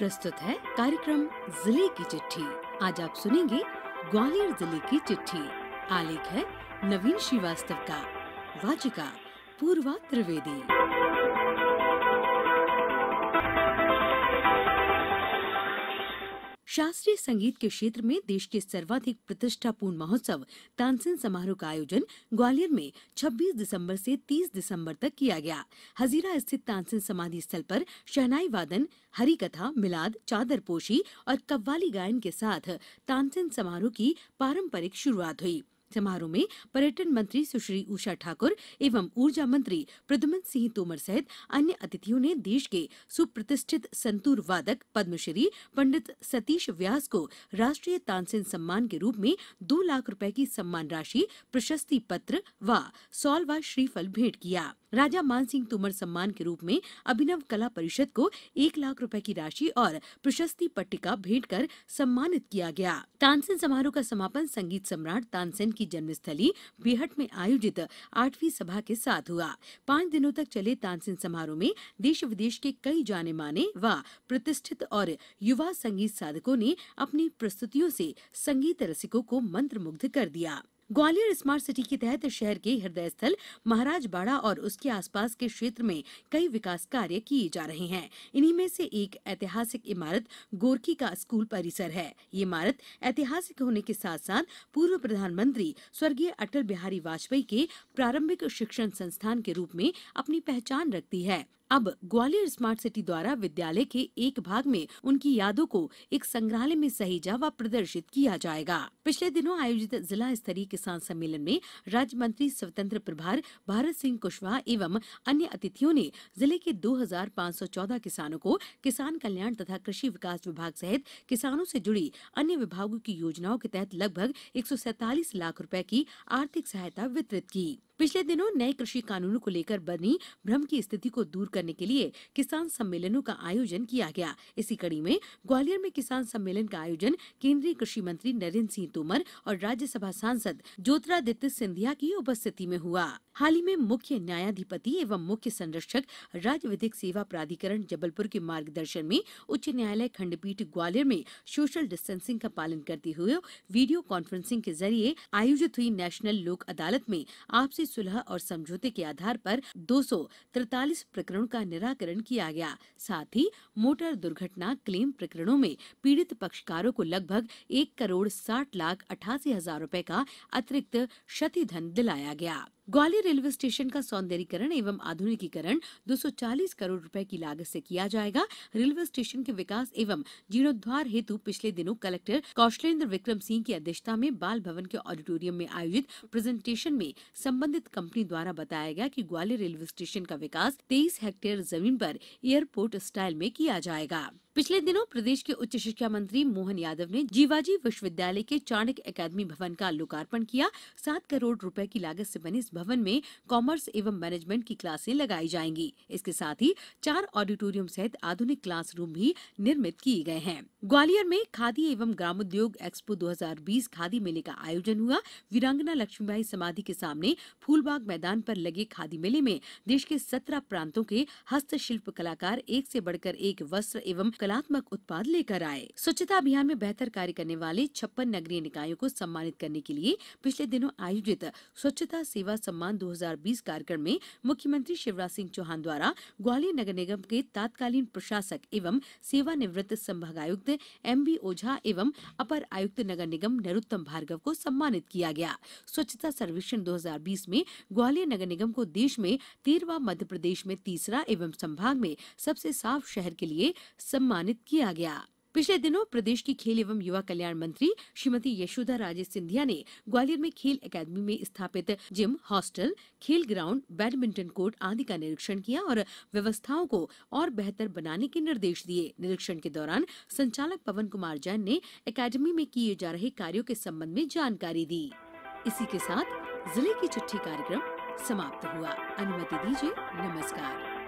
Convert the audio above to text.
प्रस्तुत है कार्यक्रम जिले की चिट्ठी आज आप सुनेंगे ग्वालियर जिले की चिट्ठी आलेख है नवीन श्रीवास्तव का वाचिका पूर्वा त्रिवेदी शास्त्रीय संगीत के क्षेत्र में देश के सर्वाधिक प्रतिष्ठापूर्ण महोत्सव तानसेन समारोह का आयोजन ग्वालियर में 26 दिसंबर से 30 दिसंबर तक किया गया हजीरा स्थित तानसेन समाधि स्थल पर शहनाई वादन हरी कथा मिलाद पोशी और कव्वाली गायन के साथ तानसेन समारोह की पारंपरिक शुरुआत हुई समारोह में पर्यटन मंत्री सुश्री उषा ठाकुर एवं ऊर्जा मंत्री प्रद्युमन सिंह तोमर सहित अन्य अतिथियों ने देश के सुप्रतिष्ठित संतूर वादक पद्मश्री पंडित सतीश व्यास को राष्ट्रीय तानसेन सम्मान के रूप में दो लाख रुपए की सम्मान राशि प्रशस्ति पत्र व सौल व श्रीफल भेंट किया राजा मानसिंह तोमर सम्मान के रूप में अभिनव कला परिषद को एक लाख रुपए की राशि और प्रशस्ति पट्टिका भेंट कर सम्मानित किया गया तानसेन समारोह का समापन संगीत सम्राट तानसेन की जन्मस्थली बेहट में आयोजित आठवीं सभा के साथ हुआ पांच दिनों तक चले तानसेन समारोह में देश विदेश के कई जाने माने व प्रतिष्ठित और युवा संगीत साधकों ने अपनी प्रस्तुतियों से संगीत रसिकों को मंत्र कर दिया ग्वालियर स्मार्ट सिटी के तहत शहर के हृदय स्थल महाराज बाड़ा और उसके आसपास के क्षेत्र में कई विकास कार्य किए जा रहे हैं इन्हीं में से एक ऐतिहासिक इमारत गोरकी का स्कूल परिसर है ये इमारत ऐतिहासिक होने के साथ साथ पूर्व प्रधानमंत्री स्वर्गीय अटल बिहारी वाजपेयी के प्रारंभिक शिक्षण संस्थान के रूप में अपनी पहचान रखती है अब ग्वालियर स्मार्ट सिटी द्वारा विद्यालय के एक भाग में उनकी यादों को एक संग्रहालय में सहेजा व प्रदर्शित किया जाएगा पिछले दिनों आयोजित जिला स्तरीय किसान सम्मेलन में राज्य मंत्री स्वतंत्र प्रभार भारत सिंह कुशवाहा एवं अन्य अतिथियों ने जिले के 2514 किसानों को किसान कल्याण तथा कृषि विकास विभाग सहित किसानों से जुड़ी अन्य विभागों की योजनाओं के तहत लगभग एक लाख रूपए की आर्थिक सहायता वितरित की पिछले दिनों नए कृषि कानूनों को लेकर बनी भ्रम की स्थिति को दूर करने के लिए किसान सम्मेलनों का आयोजन किया गया इसी कड़ी में ग्वालियर में किसान सम्मेलन का आयोजन केंद्रीय कृषि मंत्री नरेंद्र सिंह तोमर और राज्यसभा सांसद ज्योतिरादित्य सिंधिया की उपस्थिति में हुआ हाल ही में मुख्य न्यायाधिपति एवं मुख्य संरक्षक राज्य विधिक सेवा प्राधिकरण जबलपुर के मार्गदर्शन में उच्च न्यायालय खंडपीठ ग्वालियर में सोशल डिस्टेंसिंग का पालन करते हुए वीडियो कॉन्फ्रेंसिंग के जरिए आयोजित हुई नेशनल लोक अदालत में आपसी सुलह और समझौते के आधार पर दो प्रकरणों का निराकरण किया गया साथ ही मोटर दुर्घटना क्लेम प्रकरणों में पीड़ित पक्षकारों को लगभग एक करोड़ साठ लाख अठासी हजार रूपए का अतिरिक्त क्षतिधन दिलाया गया ग्वालियर रेलवे स्टेशन का सौंदर्यीकरण एवं आधुनिकीकरण 240 करोड़ रुपए की लागत से किया जाएगा रेलवे स्टेशन के विकास एवं जीर्णोद्वार हेतु पिछले दिनों कलेक्टर कौशलेंद्र विक्रम सिंह की अध्यक्षता में बाल भवन के ऑडिटोरियम में आयोजित प्रेजेंटेशन में संबंधित कंपनी द्वारा बताया गया कि ग्वालियर रेलवे स्टेशन का विकास तेईस हेक्टेयर जमीन पर एयरपोर्ट स्टाइल में किया जाएगा पिछले दिनों प्रदेश के उच्च शिक्षा मंत्री मोहन यादव ने जीवाजी विश्वविद्यालय के चाणक्य अकादमी भवन का लोकार्पण किया सात करोड़ रुपए की लागत से बने इस भवन में कॉमर्स एवं मैनेजमेंट की क्लासें लगाई जाएंगी इसके साथ ही चार ऑडिटोरियम सहित आधुनिक क्लासरूम भी निर्मित किए गए हैं ग्वालियर में खादी एवं ग्रामोद्योग एक्सपो दो खादी मेले का आयोजन हुआ वीरांगना लक्ष्मीबाई समाधि के सामने फूलबाग मैदान पर लगे खादी मेले में देश के सत्रह प्रांतों के हस्तशिल्प कलाकार एक से बढ़कर एक वस्त्र एवं कलात्मक उत्पाद लेकर आए स्वच्छता अभियान में बेहतर कार्य करने वाले छप्पन नगरीय निकायों को सम्मानित करने के लिए पिछले दिनों आयोजित स्वच्छता सेवा सम्मान 2020 कार्यक्रम में मुख्यमंत्री शिवराज सिंह चौहान द्वारा ग्वालियर नगर निगम के तात्कालीन प्रशासक एवं सेवानिवृत्त संभागायुक्त एम बी ओझा एवं अपर आयुक्त नगर निगम नरोत्तम भार्गव को सम्मानित किया गया स्वच्छता सर्वेक्षण दो में ग्वालियर नगर निगम को देश में तेरवा मध्य प्रदेश में तीसरा एवं संभाग में सबसे साफ शहर के लिए सम्मान सम्मानित किया गया पिछले दिनों प्रदेश की खेल एवं युवा कल्याण मंत्री श्रीमती यशोदा राजे सिंधिया ने ग्वालियर में खेल एकेडमी में स्थापित जिम हॉस्टल खेल ग्राउंड बैडमिंटन कोर्ट आदि का निरीक्षण किया और व्यवस्थाओं को और बेहतर बनाने के निर्देश दिए निरीक्षण के दौरान संचालक पवन कुमार जैन ने अकादमी में किए जा रहे कार्यो के संबंध में जानकारी दी इसी के साथ जिले की चिट्ठी कार्यक्रम समाप्त हुआ अनुमति दीजिए नमस्कार